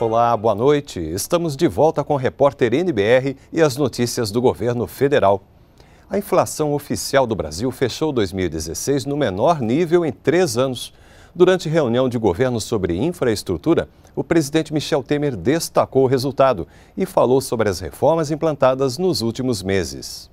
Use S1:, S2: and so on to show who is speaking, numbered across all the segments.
S1: Olá, boa noite. Estamos de volta com o repórter NBR e as notícias do governo federal. A inflação oficial do Brasil fechou 2016 no menor nível em três anos. Durante reunião de governo sobre infraestrutura, o presidente Michel Temer destacou o resultado e falou sobre as reformas implantadas nos últimos meses.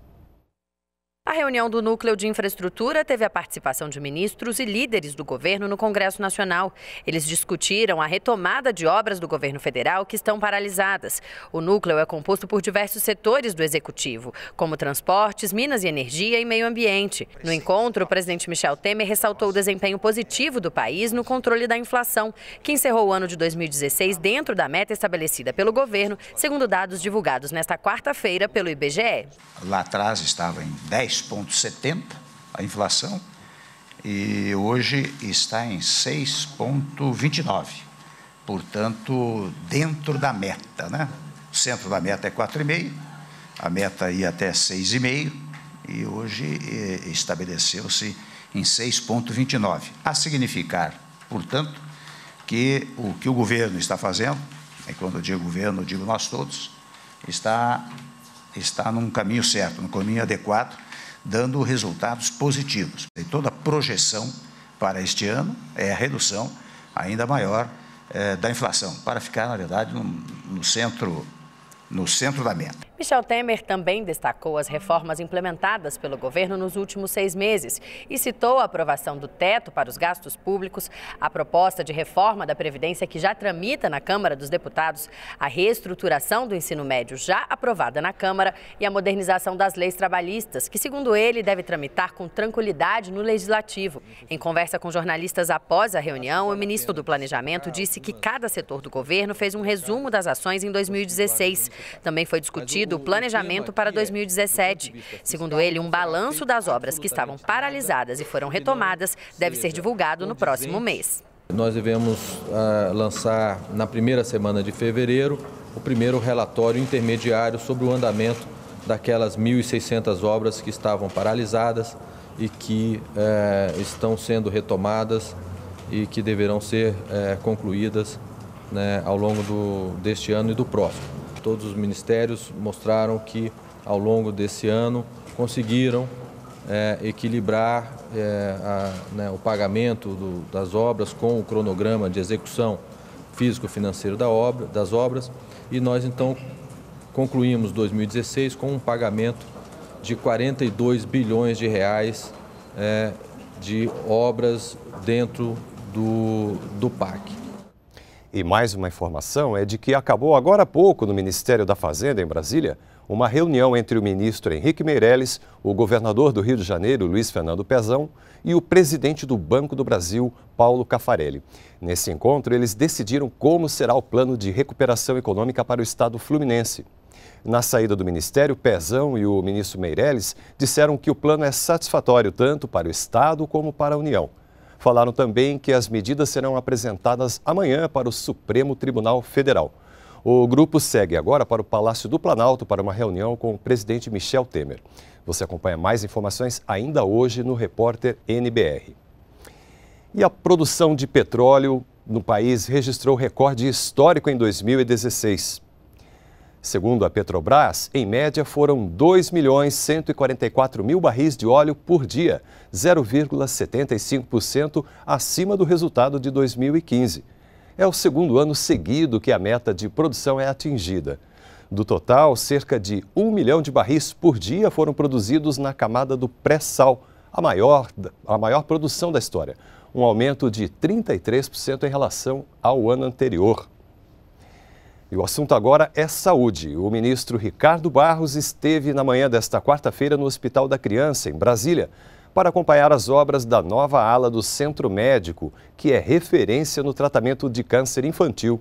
S2: A reunião do Núcleo de Infraestrutura teve a participação de ministros e líderes do governo no Congresso Nacional. Eles discutiram a retomada de obras do governo federal que estão paralisadas. O núcleo é composto por diversos setores do executivo, como transportes, minas e energia e meio ambiente. No encontro, o presidente Michel Temer ressaltou o desempenho positivo do país no controle da inflação, que encerrou o ano de 2016 dentro da meta estabelecida pelo governo, segundo dados divulgados nesta quarta-feira pelo IBGE.
S3: Lá atrás estava em 10 3,70 a inflação e hoje está em 6,29. Portanto, dentro da meta, né? O centro da meta é 4,5, a meta ia até 6,5 e hoje eh, estabeleceu-se em 6,29. A significar, portanto, que o que o governo está fazendo, e quando eu digo governo, eu digo nós todos, está, está num caminho certo, num caminho adequado dando resultados positivos. E toda a projeção para este ano é a redução ainda maior eh, da inflação, para ficar, na verdade, no, no centro, no centro da meta.
S2: Michel Temer também destacou as reformas implementadas pelo governo nos últimos seis meses e citou a aprovação do teto para os gastos públicos, a proposta de reforma da Previdência que já tramita na Câmara dos Deputados, a reestruturação do ensino médio já aprovada na Câmara e a modernização das leis trabalhistas, que, segundo ele, deve tramitar com tranquilidade no Legislativo. Em conversa com jornalistas após a reunião, o ministro do Planejamento disse que cada setor do governo fez um resumo das ações em 2016. Também foi discutido discutido o planejamento para 2017. Segundo ele, um balanço das obras que estavam paralisadas e foram retomadas deve ser divulgado no próximo mês.
S1: Nós devemos ah, lançar na primeira semana de fevereiro o primeiro relatório intermediário sobre o andamento daquelas 1.600 obras que estavam paralisadas e que eh, estão sendo retomadas e que deverão ser eh, concluídas né, ao longo do, deste ano e do próximo todos os ministérios mostraram que ao longo desse ano conseguiram é, equilibrar é, a, né, o pagamento do, das obras com o cronograma de execução físico-financeiro da obra, das obras e nós então concluímos 2016 com um pagamento de 42 bilhões de reais é, de obras dentro do, do PAC. E mais uma informação é de que acabou agora há pouco no Ministério da Fazenda, em Brasília, uma reunião entre o ministro Henrique Meirelles, o governador do Rio de Janeiro, Luiz Fernando Pezão, e o presidente do Banco do Brasil, Paulo Cafarelli. Nesse encontro, eles decidiram como será o plano de recuperação econômica para o estado fluminense. Na saída do ministério, Pezão e o ministro Meirelles disseram que o plano é satisfatório tanto para o estado como para a União. Falaram também que as medidas serão apresentadas amanhã para o Supremo Tribunal Federal. O grupo segue agora para o Palácio do Planalto para uma reunião com o presidente Michel Temer. Você acompanha mais informações ainda hoje no repórter NBR. E a produção de petróleo no país registrou recorde histórico em 2016. Segundo a Petrobras, em média foram 2 milhões 144 mil barris de óleo por dia, 0,75% acima do resultado de 2015. É o segundo ano seguido que a meta de produção é atingida. Do total, cerca de 1 milhão de barris por dia foram produzidos na camada do pré-sal, a maior, a maior produção da história, um aumento de 33% em relação ao ano anterior. E o assunto agora é saúde. O ministro Ricardo Barros esteve na manhã desta quarta-feira no Hospital da Criança, em Brasília, para acompanhar as obras da nova ala do Centro Médico, que é referência no tratamento de câncer infantil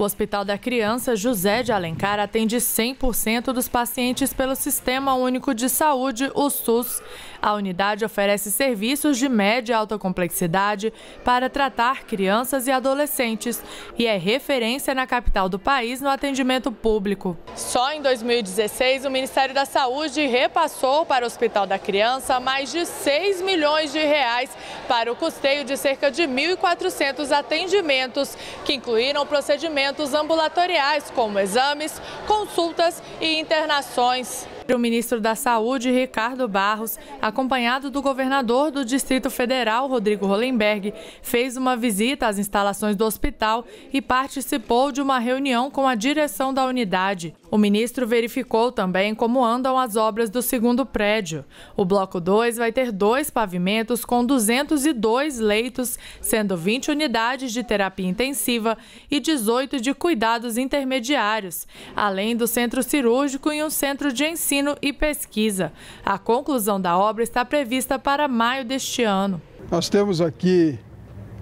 S4: o Hospital da Criança José de Alencar atende 100% dos pacientes pelo Sistema Único de Saúde, o SUS. A unidade oferece serviços de média e alta complexidade para tratar crianças e adolescentes e é referência na capital do país no atendimento público. Só em 2016, o Ministério da Saúde repassou para o Hospital da Criança mais de 6 milhões de reais para o custeio de cerca de 1.400 atendimentos, que incluíram procedimentos atendimentos ambulatoriais, como exames, consultas e internações. O ministro da Saúde, Ricardo Barros, acompanhado do governador do Distrito Federal, Rodrigo Hollenberg, fez uma visita às instalações do hospital e participou de uma reunião com a direção da unidade. O ministro verificou também como andam as obras do segundo prédio. O bloco 2 vai ter dois pavimentos com 202 leitos, sendo 20 unidades de terapia intensiva e 18 de cuidados intermediários, além do centro cirúrgico e um centro de ensino e pesquisa. A conclusão da obra está prevista para maio deste ano.
S3: Nós temos aqui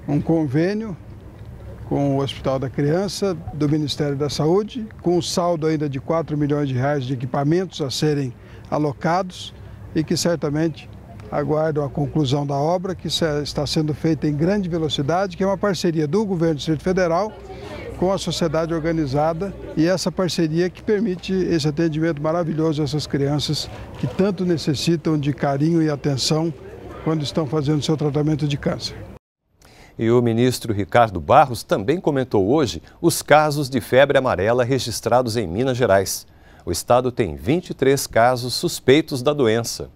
S3: um convênio com o Hospital da Criança, do Ministério da Saúde, com um saldo ainda de 4 milhões de reais de equipamentos a serem alocados e que certamente aguardam a conclusão da obra, que está sendo feita em grande velocidade, que é uma parceria do Governo do Distrito Federal com a sociedade organizada e essa parceria que permite esse atendimento maravilhoso a essas crianças que tanto necessitam de carinho e atenção quando estão fazendo seu tratamento de câncer.
S1: E o ministro Ricardo Barros também comentou hoje os casos de febre amarela registrados em Minas Gerais. O estado tem 23 casos suspeitos da doença.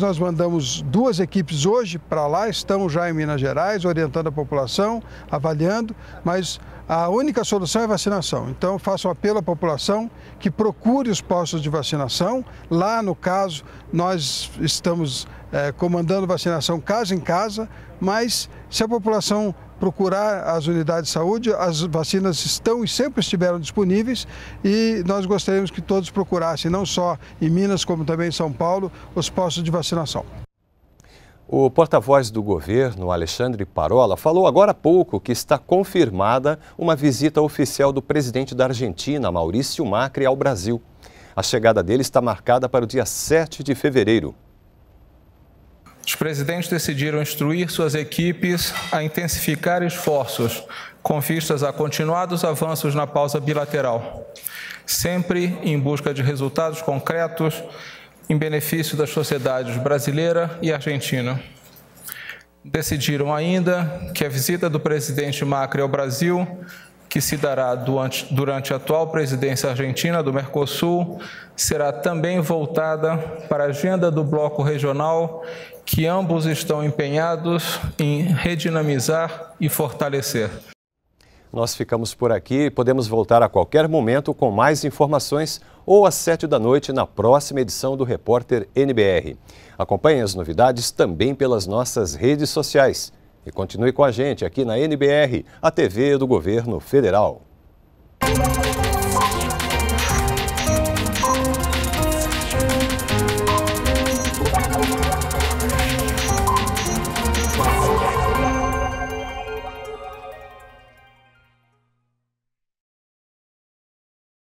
S3: Nós mandamos duas equipes hoje para lá, estão já em Minas Gerais, orientando a população, avaliando, mas a única solução é vacinação. Então, faço um apelo à população que procure os postos de vacinação. Lá, no caso, nós estamos é, comandando vacinação casa em casa, mas se a população procurar as unidades de saúde, as vacinas estão e sempre estiveram disponíveis e nós gostaríamos que todos procurassem, não só em Minas, como também em São Paulo, os postos de vacinação.
S1: O porta-voz do governo, Alexandre Parola, falou agora há pouco que está confirmada uma visita oficial do presidente da Argentina, Maurício Macri, ao Brasil. A chegada dele está marcada para o dia 7 de fevereiro os presidentes decidiram instruir suas equipes a intensificar esforços com vistas a continuados avanços na pausa bilateral, sempre em busca de resultados concretos em benefício das sociedades brasileira e argentina. Decidiram ainda que a visita do presidente Macri ao Brasil, que se dará durante a atual presidência argentina do Mercosul, será também voltada para a agenda do bloco regional que ambos estão empenhados em redinamizar e fortalecer. Nós ficamos por aqui e podemos voltar a qualquer momento com mais informações ou às sete da noite na próxima edição do Repórter NBR. Acompanhe as novidades também pelas nossas redes sociais. E continue com a gente aqui na NBR, a TV do Governo Federal.